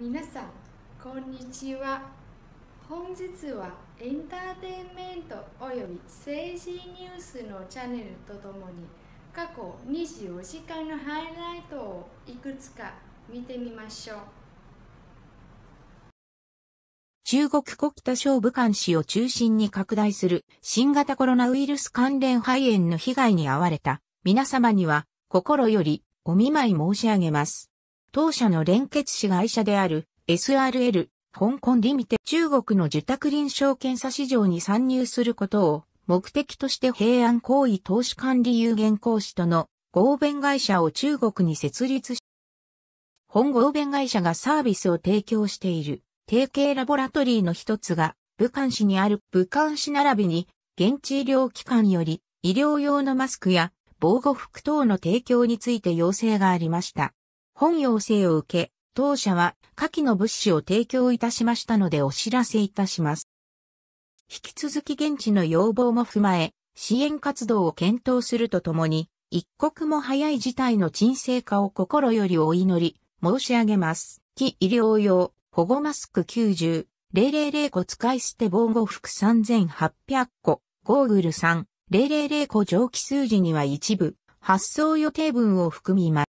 皆さんこんにちは本日はエンターテインメントおよび政治ニュースのチャンネルとともに過去24時間のハイライトをいくつか見てみましょう中国国北省武漢市を中心に拡大する新型コロナウイルス関連肺炎の被害に遭われた皆様には心よりお見舞い申し上げます。当社の連結子会社である SRL 香港リミテ中国の受託臨床検査市場に参入することを目的として平安行為投資管理有限講師との合弁会社を中国に設立し、本合弁会社がサービスを提供している提携ラボラトリーの一つが武漢市にある武漢市並びに現地医療機関より医療用のマスクや防護服等の提供について要請がありました。本要請を受け、当社は下記の物資を提供いたしましたのでお知らせいたします。引き続き現地の要望も踏まえ、支援活動を検討するとともに、一刻も早い事態の沈静化を心よりお祈り、申し上げます。非医療用、保護マスク90、000個使い捨て防護服3800個、ゴーグル3、000個蒸気数字には一部、発送予定分を含みます。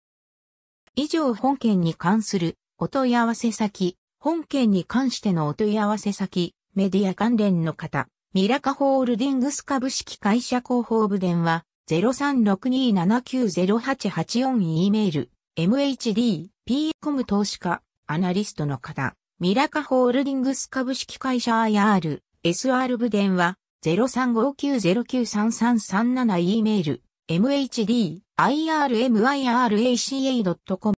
以上本件に関するお問い合わせ先、本件に関してのお問い合わせ先、メディア関連の方、ミラカホールディングス株式会社広報部電話0362790884 E メール、MHD、P.com 投資家、アナリストの方、ミラカホールディングス株式会社 IR、SR 部電話0359093337 E メール、MHD、irmiraca.com